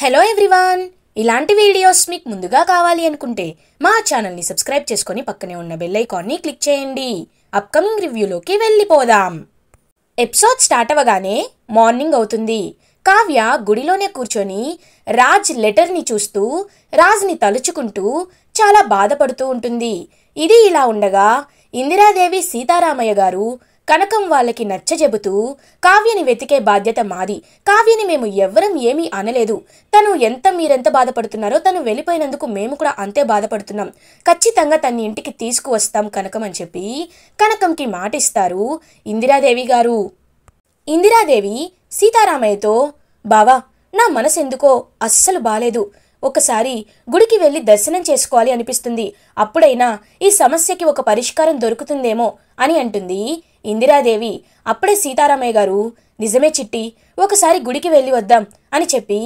hello everyone ఇలాంటి videos మీకు ముందుగా కావాలి అనుకుంటే మా ఛానల్ని సబ్స్క్రైబ్ చేసుకొని పక్కనే ఉన్న బెల్ ఐకాన్ని క్లిక్ చేయండి అప్కమింగ్ రివ్యూలోకి వెళ్ళిపోదాం ఎపిసోడ్ స్టార్ట్ అవ్వగానే మార్నింగ్ అవుతుంది కావ్య గుడిలోనే కూర్చొని రాజ్ లెటర్ని చూస్తూ రాజ్ని తలుచుకుంటూ చాలా బాధపడుతూ ఉంటుంది ఇది ఇలా ఉండగా ఇందిరాదేవి సీతారామయ్య గారు కనకం వాళ్ళకి నచ్చజెబుతూ కావ్యని వెతికే బాధ్యత మాది కావ్యని మేము ఎవ్వరం ఏమీ అనలేదు తను ఎంత మీరెంత బాధపడుతున్నారో తను వెళ్ళిపోయినందుకు మేము కూడా అంతే బాధపడుతున్నాం ఖచ్చితంగా తన ఇంటికి తీసుకువస్తాం కనకం అని చెప్పి కనకంకి మాటిస్తారు ఇందిరాదేవి గారు ఇందిరాదేవి సీతారామయ్యతో బావా నా మనసెందుకో అస్సలు బాలేదు ఒకసారి గుడికి వెళ్ళి దర్శనం చేసుకోవాలి అనిపిస్తుంది అప్పుడైనా ఈ సమస్యకి ఒక పరిష్కారం దొరుకుతుందేమో అని అంటుంది ఇందిరాదేవి అప్పుడే సీతారామయ్య గారు నిజమే చిట్టి ఒకసారి గుడికి వెళ్ళి వద్దాం అని చెప్పి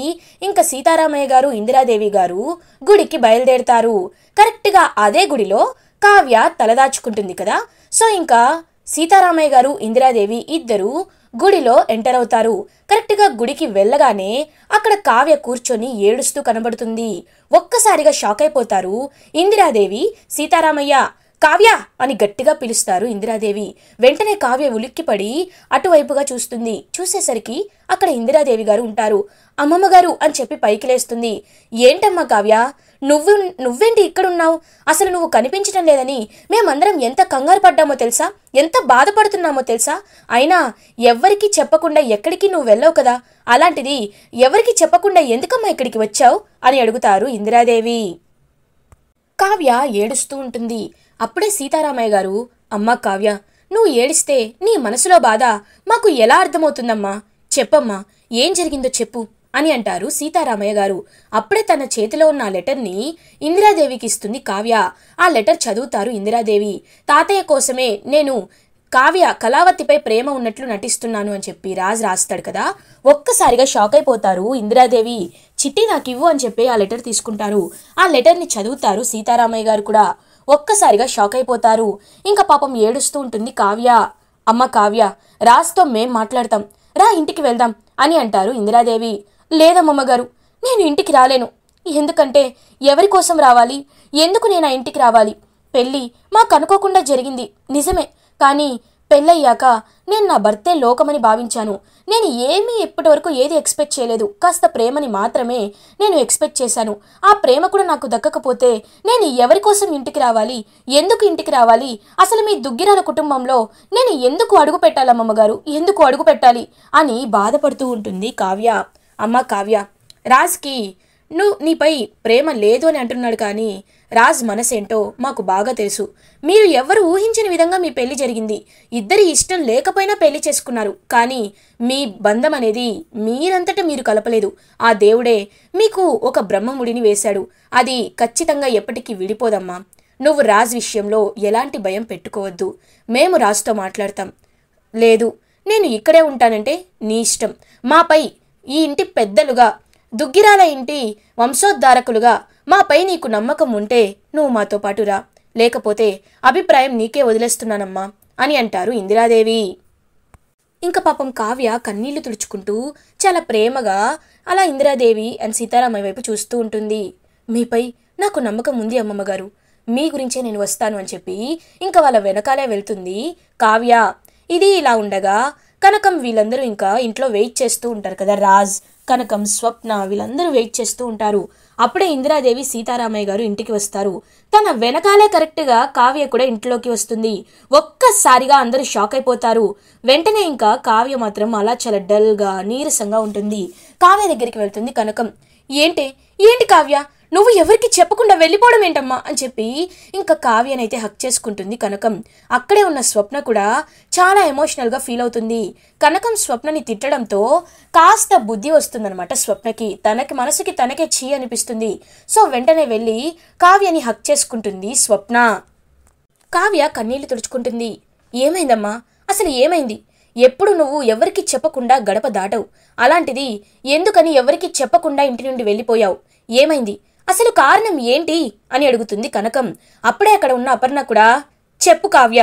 ఇంకా సీతారామయ్య గారు ఇందిరాదేవి గారు గుడికి బయలుదేరతారు కరెక్ట్గా అదే గుడిలో కావ్య తలదాచుకుంటుంది కదా సో ఇంకా సీతారామయ్య గారు ఇందిరాదేవి ఇద్దరు గుడిలో ఎంటర్ అవుతారు కరెక్ట్గా గుడికి వెళ్ళగానే అక్కడ కావ్య కూర్చొని ఏడుస్తూ కనబడుతుంది ఒక్కసారిగా షాక్ అయిపోతారు ఇందిరాదేవి సీతారామయ్య కావ్య అని గట్టిగా పిలుస్తారు ఇందిరాదేవి వెంటనే కావ్య ఉలిక్కిపడి అటువైపుగా చూస్తుంది చూసేసరికి అక్కడ ఇందిరాదేవి గారు ఉంటారు అమ్మమ్మ గారు అని చెప్పి పైకి లేస్తుంది ఏంటమ్మా కావ్య నువ్వు నువ్వేంటి ఇక్కడున్నావు అసలు నువ్వు కనిపించడం లేదని మేమందరం ఎంత కంగారు పడ్డామో తెలుసా ఎంత బాధపడుతున్నామో తెలుసా అయినా ఎవ్వరికీ చెప్పకుండా ఎక్కడికి నువ్వు వెళ్ళవు కదా అలాంటిది ఎవరికి చెప్పకుండా ఎందుకమ్మా ఇక్కడికి వచ్చావు అని అడుగుతారు ఇందిరాదేవి కావ్య ఏడుస్తూ ఉంటుంది అప్పుడే సీతారామయ్య గారు అమ్మా కావ్య నువ్వు ఏడిస్తే నీ మనసులో బాధ మాకు ఎలా అర్థమవుతుందమ్మా చెప్పమ్మా ఏం జరిగిందో చెప్పు అని అంటారు సీతారామయ్య గారు అప్పుడే తన చేతిలో ఉన్న లెటర్ని ఇందిరాదేవికి ఇస్తుంది కావ్య ఆ లెటర్ చదువుతారు ఇందిరాదేవి తాతయ్య కోసమే నేను కావ్య కళావతిపై ప్రేమ ఉన్నట్లు నటిస్తున్నాను అని చెప్పి రాజ్ రాస్తాడు కదా ఒక్కసారిగా షాక్ అయిపోతారు ఇందిరాదేవి చిట్టి నాకు ఇవ్వు అని చెప్పి ఆ లెటర్ తీసుకుంటారు ఆ లెటర్ని చదువుతారు సీతారామయ్య గారు కూడా ఒక్కసారిగా షాక్ అయిపోతారు ఇంకా పాపం ఏడుస్తూ ఉంటుంది కావ్య అమ్మ కావ్య రాస్తో మేం మాట్లాడతాం రా ఇంటికి వెళ్దాం అని అంటారు ఇందిరాదేవి లేదమ్మమ్మగారు నేను ఇంటికి రాలేను ఎందుకంటే ఎవరి కోసం రావాలి ఎందుకు నేను ఆ ఇంటికి రావాలి పెళ్ళి మాకు అనుకోకుండా జరిగింది నిజమే కానీ పెళ్ళయ్యాక నేను నా భర్తే లోకమని భావించాను నేను ఏమీ ఇప్పటి వరకు ఏది ఎక్స్పెక్ట్ చేయలేదు కాస్త ప్రేమని మాత్రమే నేను ఎక్స్పెక్ట్ చేశాను ఆ ప్రేమ కూడా నాకు దక్కకపోతే నేను ఎవరి కోసం ఇంటికి రావాలి ఎందుకు ఇంటికి రావాలి అసలు మీ దుగ్గిరాల కుటుంబంలో నేను ఎందుకు అడుగు పెట్టాలి గారు ఎందుకు అడుగు పెట్టాలి అని బాధపడుతూ ఉంటుంది కావ్య అమ్మ కావ్య రాజ్కి నువ్వు నీపై ప్రేమ లేదు అని అంటున్నాడు కానీ రాజ్ మనసేంటో మాకు బాగా తెలుసు మీరు ఎవరు ఊహించిన విధంగా మీ పెళ్లి జరిగింది ఇద్దరి ఇష్టం లేకపోయినా పెళ్లి చేసుకున్నారు కానీ మీ బంధం అనేది మీరంతటా మీరు కలపలేదు ఆ దేవుడే మీకు ఒక బ్రహ్మముడిని వేశాడు అది ఖచ్చితంగా ఎప్పటికీ విడిపోదమ్మా నువ్వు రాజ్ విషయంలో ఎలాంటి భయం పెట్టుకోవద్దు మేము రాజుతో మాట్లాడతాం లేదు నేను ఇక్కడే ఉంటానంటే నీ ఇష్టం మాపై ఈ ఇంటి పెద్దలుగా దుగ్గిరాల ఇంటి వంశోద్ధారకులుగా మాపై నీకు నమ్మకం ఉంటే నువ్వు మాతో పాటురా లేకపోతే అభిప్రాయం నీకే వదిలేస్తున్నానమ్మా అని అంటారు ఇందిరాదేవి ఇంకా పాపం కావ్య కన్నీళ్లు తుడుచుకుంటూ చాలా ప్రేమగా అలా ఇందిరాదేవి అని సీతారామయ్య వైపు చూస్తూ ఉంటుంది మీపై నాకు నమ్మకం ఉంది అమ్మమ్మగారు మీ గురించే నేను వస్తాను అని చెప్పి ఇంకా వాళ్ళ వెనకాలే వెళ్తుంది కావ్య ఇది ఇలా ఉండగా కనకం వీళ్ళందరూ ఇంకా ఇంట్లో వెయిట్ చేస్తూ ఉంటారు కదా రాజ్ కనకం స్వప్న వీళ్ళందరూ వెయిట్ చేస్తూ ఉంటారు అప్పుడే ఇందిరాదేవి సీతారామయ్య గారు ఇంటికి వస్తారు తన వెనకాలే కరెక్ట్గా కావ్య కూడా ఇంట్లోకి వస్తుంది ఒక్కసారిగా అందరూ షాక్ అయిపోతారు వెంటనే ఇంకా కావ్య మాత్రం అలా చాలా డల్గా నీరసంగా ఉంటుంది కావ్య దగ్గరికి వెళ్తుంది కనకం ఏంటి ఏంటి కావ్య నువ్వు ఎవరికి చెప్పకుండా వెళ్ళిపోవడం ఏంటమ్మా అని చెప్పి ఇంకా కావ్యనైతే హక్ చేసుకుంటుంది కనకం అక్కడే ఉన్న స్వప్న కూడా చాలా ఎమోషనల్గా ఫీల్ అవుతుంది కనకం స్వప్నని తిట్టడంతో కాస్త బుద్ధి వస్తుందన్నమాట స్వప్నకి తనకి మనసుకి తనకే చీ అనిపిస్తుంది సో వెంటనే వెళ్ళి కావ్యని హక్ చేసుకుంటుంది స్వప్న కావ్య కన్నీళ్లు తుడుచుకుంటుంది ఏమైందమ్మా అసలు ఏమైంది ఎప్పుడు నువ్వు ఎవరికి చెప్పకుండా గడప దాటవు అలాంటిది ఎందుకని ఎవరికి చెప్పకుండా ఇంటి నుండి వెళ్ళిపోయావు ఏమైంది అసలు కారణం ఏంటి అని అడుగుతుంది కనకం అప్పుడే అక్కడ ఉన్న అపర్ణ కూడా చెప్పు కావ్య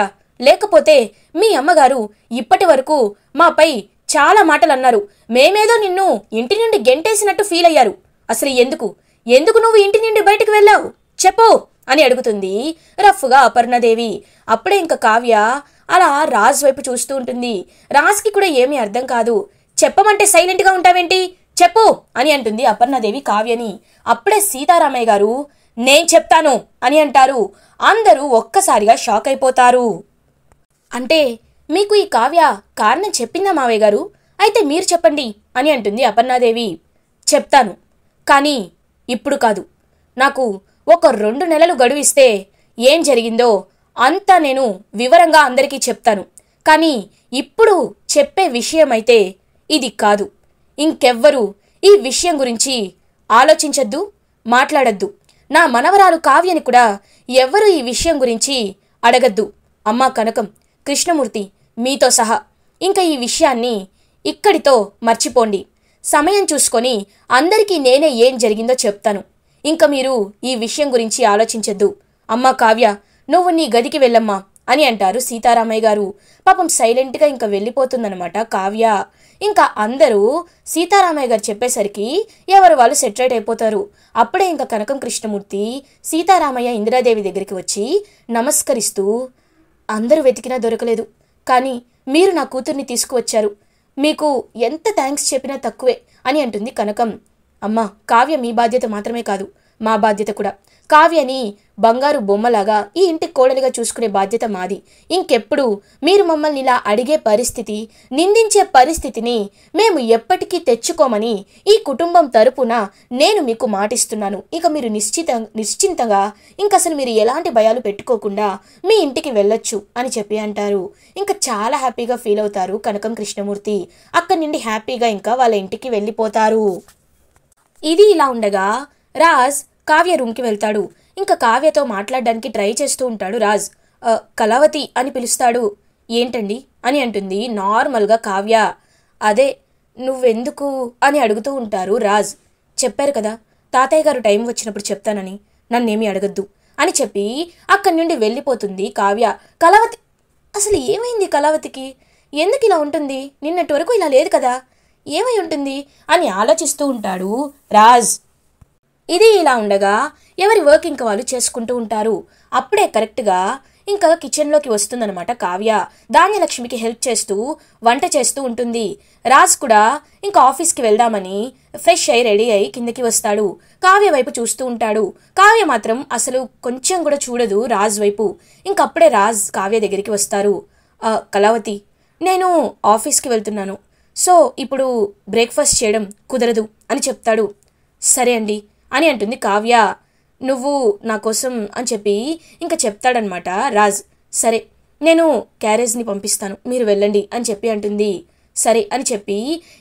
లేకపోతే మీ అమ్మగారు ఇప్పటి వరకు మాపై చాలా మాటలు అన్నారు మేమేదో నిన్ను ఇంటి నుండి గెంటేసినట్టు ఫీల్ అయ్యారు అసలు ఎందుకు ఎందుకు నువ్వు ఇంటి నుండి బయటకు వెళ్ళావు చెప్పు అని అడుగుతుంది రఫ్గా అపర్ణదేవి అప్పుడే ఇంకా కావ్య అలా రాజ్ వైపు చూస్తూ ఉంటుంది రాజ్కి కూడా ఏమీ అర్థం కాదు చెప్పమంటే సైలెంట్గా ఉంటావేంటి చెప్పు అని అంటుంది అపర్ణాదేవి కావ్యని అప్పుడే సీతారామయ్య గారు నేను చెప్తాను అని అంటారు అందరూ ఒక్కసారిగా షాక్ అయిపోతారు అంటే మీకు ఈ కావ్య కారణం చెప్పిందా మావయ్య గారు అయితే మీరు చెప్పండి అని అంటుంది అపర్ణాదేవి చెప్తాను కానీ ఇప్పుడు కాదు నాకు ఒక రెండు నెలలు గడువిస్తే ఏం జరిగిందో అంతా నేను వివరంగా అందరికీ చెప్తాను కానీ ఇప్పుడు చెప్పే విషయమైతే ఇది కాదు ఇంకెవ్వరూ ఈ విషయం గురించి ఆలోచించద్దు మాట్లాడద్దు నా మనవరాలు కావ్యని కూడా ఎవ్వరూ ఈ విషయం గురించి అడగద్దు అమ్మా కనకం కృష్ణమూర్తి మీతో సహా ఇంకా ఈ విషయాన్ని ఇక్కడితో మర్చిపోండి సమయం చూసుకొని అందరికీ నేనే ఏం జరిగిందో చెప్తాను ఇంకా మీరు ఈ విషయం గురించి ఆలోచించద్దు అమ్మా కావ్య నువ్వు నీ గదికి వెళ్ళమ్మా అని అంటారు సీతారామయ్య గారు పాపం సైలెంట్గా ఇంకా వెళ్ళిపోతుందనమాట కావ్య ఇంకా అందరూ సీతారామయ్య గారు చెప్పేసరికి ఎవరు వాళ్ళు సెటరేట్ అయిపోతారు అప్పుడే ఇంకా కనకం కృష్ణమూర్తి సీతారామయ్య ఇందిరాదేవి దగ్గరికి వచ్చి నమస్కరిస్తూ అందరూ వెతికినా దొరకలేదు కానీ మీరు నా కూతుర్ని తీసుకువచ్చారు మీకు ఎంత థ్యాంక్స్ చెప్పినా తక్కువే అని అంటుంది కనకం అమ్మా కావ్య మీ బాధ్యత మాత్రమే కాదు మా బాధ్యత కూడా కావ్యని బంగారు బొమ్మలాగా ఈ ఇంటి కోడలిగా చూసుకునే బాధ్యత మాది ఇంకెప్పుడు మీరు మమ్మల్ని ఇలా అడిగే పరిస్థితి నిందించే పరిస్థితిని మేము ఎప్పటికీ తెచ్చుకోమని ఈ కుటుంబం తరపున నేను మీకు మాటిస్తున్నాను ఇక మీరు నిశ్చిత నిశ్చింతగా ఇంక అసలు మీరు ఎలాంటి భయాలు పెట్టుకోకుండా మీ ఇంటికి వెళ్ళొచ్చు అని చెప్పి అంటారు ఇంకా చాలా హ్యాపీగా ఫీల్ అవుతారు కనకం కృష్ణమూర్తి అక్కడి నుండి హ్యాపీగా ఇంకా వాళ్ళ ఇంటికి వెళ్ళిపోతారు ఇది ఇలా ఉండగా రాజ్ కావ్య రూమ్కి వెళ్తాడు ఇంకా కావ్యతో మాట్లాడడానికి ట్రై చేస్తూ ఉంటాడు రాజ్ కళావతి అని పిలుస్తాడు ఏంటండి అని అంటుంది నార్మల్గా కావ్య అదే నువ్వెందుకు అని అడుగుతూ ఉంటారు రాజ్ చెప్పారు కదా తాతయ్య గారు టైం వచ్చినప్పుడు చెప్తానని నన్నేమీ అడగద్దు అని చెప్పి అక్కడి నుండి వెళ్ళిపోతుంది కావ్య కళావతి అసలు ఏమైంది కళావతికి ఎందుకు ఇలా ఉంటుంది నిన్నటి వరకు ఇలా లేదు కదా ఏమై ఉంటుంది అని ఆలోచిస్తూ ఉంటాడు రాజ్ ఇది ఇలా ఉండగా ఎవరి వర్క్ ఇంకా వాళ్ళు చేసుకుంటూ ఉంటారు అప్పుడే కరెక్ట్గా ఇంకా కిచెన్లోకి వస్తుందనమాట కావ్య ధాన్యలక్ష్మికి హెల్ప్ చేస్తూ వంట చేస్తూ ఉంటుంది రాజ్ కూడా ఇంకా ఆఫీస్కి వెళ్దామని ఫ్రెష్ అయి రెడీ అయి కిందకి వస్తాడు కావ్య వైపు చూస్తూ ఉంటాడు కావ్య మాత్రం అసలు కొంచెం కూడా చూడదు రాజ్ వైపు ఇంకప్పుడే రాజ్ కావ్య దగ్గరికి వస్తారు కళావతి నేను ఆఫీస్కి వెళ్తున్నాను సో ఇప్పుడు బ్రేక్ఫాస్ట్ చేయడం కుదరదు అని చెప్తాడు సరే అండి అని అంటుంది కావ్య నువ్వు నా కోసం అని చెప్పి ఇంకా చెప్తాడనమాట రాజ్ సరే నేను క్యారేజ్ని పంపిస్తాను మీరు వెళ్ళండి అని చెప్పి అంటుంది సరే అని చెప్పి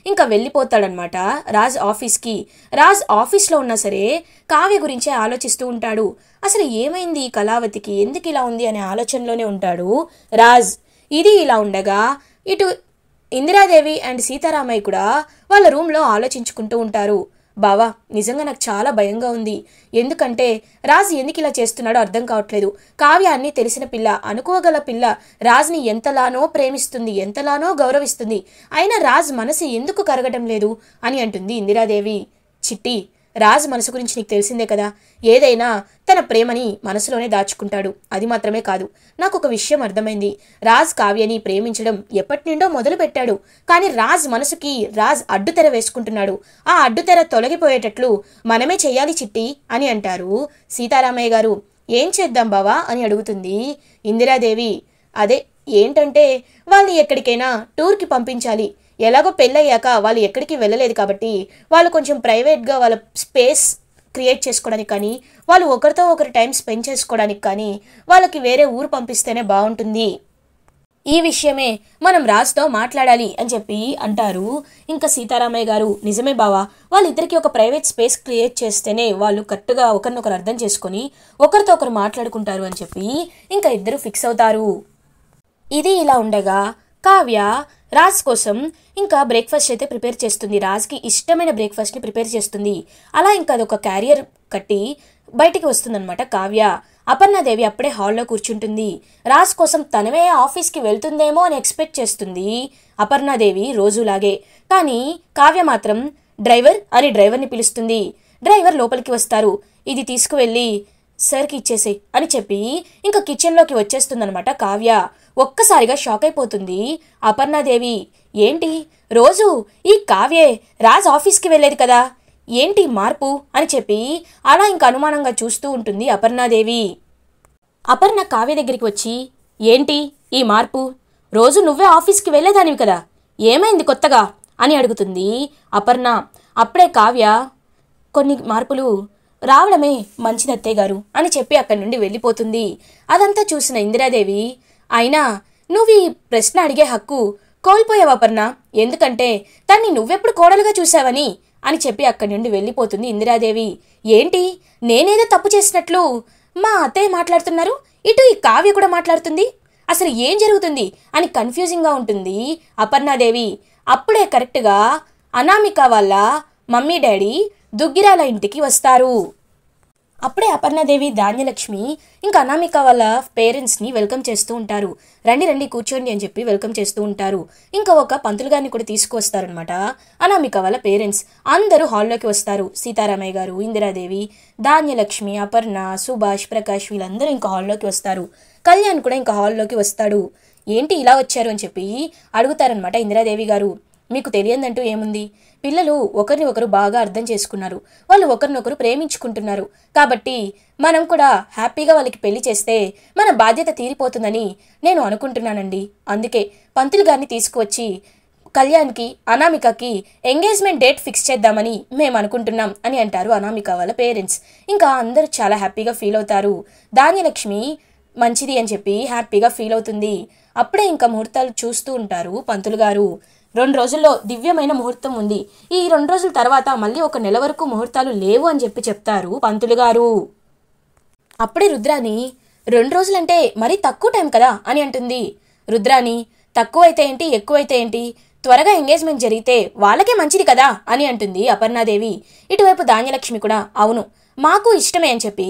ఇంకా వెళ్ళిపోతాడనమాట రాజ్ ఆఫీస్కి రాజ్ ఆఫీస్లో ఉన్నా సరే కావ్య గురించే ఆలోచిస్తూ ఉంటాడు అసలు ఏమైంది ఈ కళావతికి ఎందుకు ఇలా ఉంది అనే ఆలోచనలోనే ఉంటాడు రాజ్ ఇది ఇలా ఉండగా ఇటు ఇందిరాదేవి అండ్ సీతారామయ్య కూడా వాళ్ళ రూమ్లో ఆలోచించుకుంటూ ఉంటారు బావా నిజంగా నాకు చాలా భయంగా ఉంది ఎందుకంటే రాజు ఎందుకు ఇలా చేస్తున్నాడో అర్థం కావట్లేదు కావ్యాన్ని తెలిసిన పిల్ల అనుకోగల పిల్ల రాజుని ఎంతలానో ప్రేమిస్తుంది ఎంతలానో గౌరవిస్తుంది అయినా రాజ్ మనసు ఎందుకు కరగటం లేదు అని అంటుంది ఇందిరాదేవి చిట్టి రాజ్ మనసు గురించి నీకు తెలిసిందే కదా ఏదైనా తన ప్రేమని మనసులోనే దాచుకుంటాడు అది మాత్రమే కాదు నాకు ఒక విషయం అర్థమైంది రాజ్ కావ్యని ప్రేమించడం ఎప్పటి నుండో మొదలుపెట్టాడు కానీ రాజ్ మనసుకి రాజ్ అడ్డుతెర వేసుకుంటున్నాడు ఆ అడ్డుతెర తొలగిపోయేటట్లు మనమే చెయ్యాలి చిట్టి అని అంటారు సీతారామయ్య గారు ఏం చేద్దాం బావా అని అడుగుతుంది ఇందిరాదేవి అదే ఏంటంటే వాళ్ళని ఎక్కడికైనా టూర్కి పంపించాలి ఎలాగో పెళ్ళయ్యాక వాళ్ళు ఎక్కడికి వెళ్ళలేదు కాబట్టి వాళ్ళు కొంచెం ప్రైవేట్గా వాళ్ళ స్పేస్ క్రియేట్ చేసుకోవడానికి కానీ వాళ్ళు ఒకరితో ఒకరు టైం స్పెండ్ చేసుకోవడానికి కానీ వాళ్ళకి వేరే ఊరు పంపిస్తేనే బాగుంటుంది ఈ విషయమే మనం రాజుతో మాట్లాడాలి అని చెప్పి అంటారు ఇంకా సీతారామయ్య గారు నిజమే బావా వాళ్ళిద్దరికీ ఒక ప్రైవేట్ స్పేస్ క్రియేట్ చేస్తేనే వాళ్ళు కరెక్ట్గా ఒకరినొకరు అర్థం చేసుకొని ఒకరితో ఒకరు మాట్లాడుకుంటారు అని చెప్పి ఇంకా ఇద్దరు ఫిక్స్ అవుతారు ఇది ఇలా ఉండగా కావ్య రాజ్ కోసం ఇంకా బ్రేక్ఫాస్ట్ అయితే ప్రిపేర్ చేస్తుంది రాజ్కి ఇష్టమైన బ్రేక్ఫాస్ట్ని ప్రిపేర్ చేస్తుంది అలా ఇంకా అదొక క్యారియర్ కట్టి బయటికి వస్తుందన్నమాట కావ్య అపర్ణాదేవి అప్పుడే హాల్లో కూర్చుంటుంది రాజ్ కోసం తనవే ఆఫీస్కి వెళ్తుందేమో అని ఎక్స్పెక్ట్ చేస్తుంది అపర్ణాదేవి రోజులాగే కానీ కావ్య మాత్రం డ్రైవర్ అని డ్రైవర్ని పిలుస్తుంది డ్రైవర్ లోపలికి వస్తారు ఇది తీసుకువెళ్ళి సర్కి ఇచ్చేసే అని చెప్పి ఇంకా కిచెన్లోకి వచ్చేస్తుందనమాట కావ్య ఒక్కసారిగా షాక్ అయిపోతుంది అపర్ణాదేవి ఏంటి రోజు ఈ కావ్యే రాజ్ ఆఫీస్కి వెళ్ళేది కదా ఏంటి మార్పు అని చెప్పి అలా ఇంక అనుమానంగా చూస్తూ ఉంటుంది అపర్ణాదేవి అపర్ణ కావ్య దగ్గరికి వచ్చి ఏంటి ఈ మార్పు రోజు నువ్వే ఆఫీస్కి వెళ్ళేదానివి కదా ఏమైంది కొత్తగా అని అడుగుతుంది అపర్ణ అప్పుడే కావ్య కొన్ని మార్పులు రావడమే మంచిదత్తయ్య గారు అని చెప్పి అక్కడి నుండి వెళ్ళిపోతుంది అదంతా చూసిన ఇందిరాదేవి అయినా నువ్వు ఈ ప్రశ్న అడిగే హక్కు కోల్పోయావు అపర్ణ ఎందుకంటే తన్ని నువ్వెప్పుడు కోడలుగా చూశావని అని చెప్పి అక్కడి నుండి వెళ్ళిపోతుంది ఇందిరాదేవి ఏంటి నేనేదో తప్పు చేసినట్లు మా అత్తయ్య మాట్లాడుతున్నారు ఇటు ఈ కావ్య కూడా మాట్లాడుతుంది అసలు ఏం జరుగుతుంది అని కన్ఫ్యూజింగ్గా ఉంటుంది అపర్ణాదేవి అప్పుడే కరెక్ట్గా అనామిక వాళ్ళ మమ్మీ డాడీ దుగ్గిరాల ఇంటికి వస్తారు అప్పుడే అపర్ణదేవి ధాన్యలక్ష్మి ఇంకా అనామిక వాళ్ళ పేరెంట్స్ని వెల్కమ్ చేస్తూ ఉంటారు రండి రండి కూర్చోండి అని చెప్పి వెల్కమ్ చేస్తూ ఉంటారు ఇంకా ఒక పంతులు గారిని కూడా తీసుకువస్తారనమాట అనామిక వాళ్ళ పేరెంట్స్ అందరూ హాల్లోకి వస్తారు సీతారామయ్య గారు ఇందిరాదేవి ధాన్యలక్ష్మి అపర్ణ సుభాష్ ప్రకాష్ వీళ్ళందరూ ఇంకా హాల్లోకి వస్తారు కళ్యాణ్ కూడా ఇంకా హాల్లోకి వస్తాడు ఏంటి ఇలా వచ్చారు అని చెప్పి అడుగుతారనమాట ఇందిరాదేవి గారు మీకు తెలియదంటూ ఏముంది పిల్లలు ఒకరిని ఒకరు బాగా అర్థం చేసుకున్నారు వాళ్ళు ఒకరినొకరు ప్రేమించుకుంటున్నారు కాబట్టి మనం కూడా హ్యాపీగా వాళ్ళకి పెళ్లి చేస్తే మన బాధ్యత తీరిపోతుందని నేను అనుకుంటున్నానండి అందుకే పంతులు గారిని తీసుకువచ్చి కళ్యాణ్కి అనామికకి ఎంగేజ్మెంట్ డేట్ ఫిక్స్ చేద్దామని మేము అనుకుంటున్నాం అని అంటారు అనామిక వాళ్ళ పేరెంట్స్ ఇంకా అందరూ చాలా హ్యాపీగా ఫీల్ అవుతారు ధాన్యలక్ష్మి మంచిది అని చెప్పి హ్యాపీగా ఫీల్ అవుతుంది అప్పుడే ఇంకా ముహూర్తాలు చూస్తూ ఉంటారు పంతులు గారు రెండు రోజుల్లో దివ్యమైన ముహూర్తం ఉంది ఈ రెండు రోజుల తర్వాత మళ్ళీ ఒక నెల వరకు ముహూర్తాలు లేవు అని చెప్పి చెప్తారు పంతులు గారు అప్పుడే రుద్రాని రెండు రోజులంటే మరీ తక్కువ టైం కదా అని అంటుంది రుద్రాని తక్కువైతే ఏంటి ఎక్కువైతే ఏంటి త్వరగా ఎంగేజ్మెంట్ జరిగితే వాళ్ళకే మంచిది కదా అని అంటుంది అపర్ణాదేవి ఇటువైపు ధాన్యలక్ష్మి కూడా అవును మాకు ఇష్టమే అని చెప్పి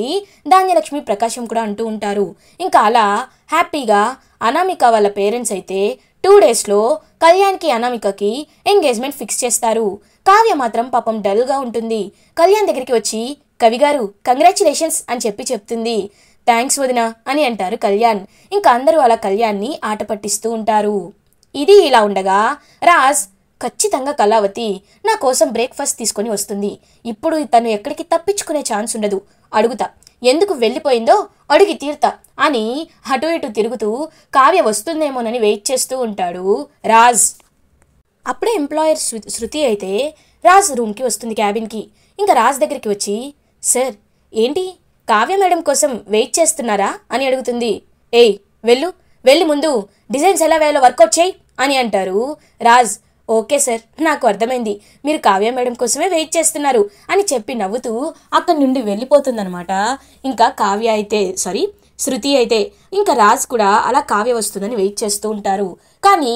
ధాన్యలక్ష్మి ప్రకాశం కూడా అంటూ ఉంటారు ఇంకా అలా హ్యాపీగా అనామిక వాళ్ళ పేరెంట్స్ అయితే టూ డేస్లో కళ్యాణ్కి అనామికకి ఎంగేజ్మెంట్ ఫిక్స్ చేస్తారు కావ్య మాత్రం పాపం డల్గా ఉంటుంది కళ్యాణ్ దగ్గరికి వచ్చి కవిగారు కంగ్రాచులేషన్స్ అని చెప్పి చెప్తుంది థ్యాంక్స్ వదిన అని అంటారు కళ్యాణ్ ఇంకా అందరూ అలా కళ్యాణ్ని ఆట పట్టిస్తూ ఉంటారు ఇది ఇలా ఉండగా రాజ్ ఖచ్చితంగా కళావతి నా కోసం బ్రేక్ఫాస్ట్ తీసుకొని వస్తుంది ఇప్పుడు తను ఎక్కడికి తప్పించుకునే ఛాన్స్ ఉండదు అడుగుతా ఎందుకు వెళ్ళిపోయిందో అడిగి తీరుతా అని అటు ఇటు తిరుగుతూ కావ్య వస్తుందేమోనని వెయిట్ చేస్తూ ఉంటాడు రాజ్ అప్పుడే ఎంప్లాయర్ శృతి అయితే రాజ్ రూమ్కి వస్తుంది క్యాబిన్కి ఇంకా రాజ్ దగ్గరికి వచ్చి సార్ ఏంటి కావ్య మేడం కోసం వెయిట్ చేస్తున్నారా అని అడుగుతుంది ఏయ్ వెళ్ళు వెళ్ళి ముందు డిజైన్స్ ఎలా వేయాలో వర్కౌట్ చేయి అని అంటారు రాజ్ ఓకే సార్ నాకు అర్థమైంది మీరు కావ్య మేడం కోసమే వెయిట్ చేస్తున్నారు అని చెప్పి నవ్వుతూ అక్కడి నుండి వెళ్ళిపోతుందనమాట ఇంకా కావ్య అయితే సారీ శృతి అయితే ఇంకా రాజ్ కూడా అలా కావ్య వస్తుందని వెయిట్ చేస్తూ ఉంటారు కానీ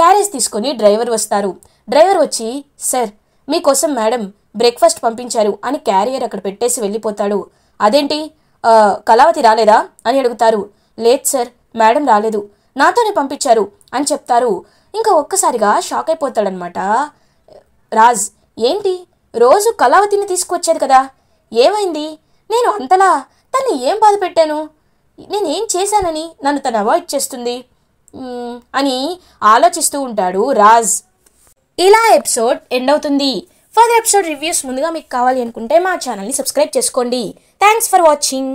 క్యారేజ్ తీసుకొని డ్రైవర్ వస్తారు డ్రైవర్ వచ్చి సార్ మీకోసం మేడం బ్రేక్ఫాస్ట్ పంపించారు అని క్యారియర్ అక్కడ పెట్టేసి వెళ్ళిపోతాడు అదేంటి కళావతి రాలేదా అని అడుగుతారు లేదు సార్ మేడం రాలేదు నాతోనే పంపించారు అని చెప్తారు ఇంకా ఒక్కసారిగా షాక్ అయిపోతాడనమాట రాజ్ ఏంటి రోజు కళావతిని తీసుకువచ్చేది కదా ఏమైంది నేను అంతలా తను ఏం బాధ పెట్టాను నేనేం చేశానని నన్ను తను అవాయిడ్ చేస్తుంది అని ఆలోచిస్తూ ఉంటాడు రాజ్ ఇలా ఎపిసోడ్ ఎండ్ అవుతుంది ఫర్దర్ ఎపిసోడ్ రివ్యూస్ ముందుగా మీకు కావాలి అనుకుంటే మా ఛానల్ని సబ్స్క్రైబ్ చేసుకోండి థ్యాంక్స్ ఫర్ వాచింగ్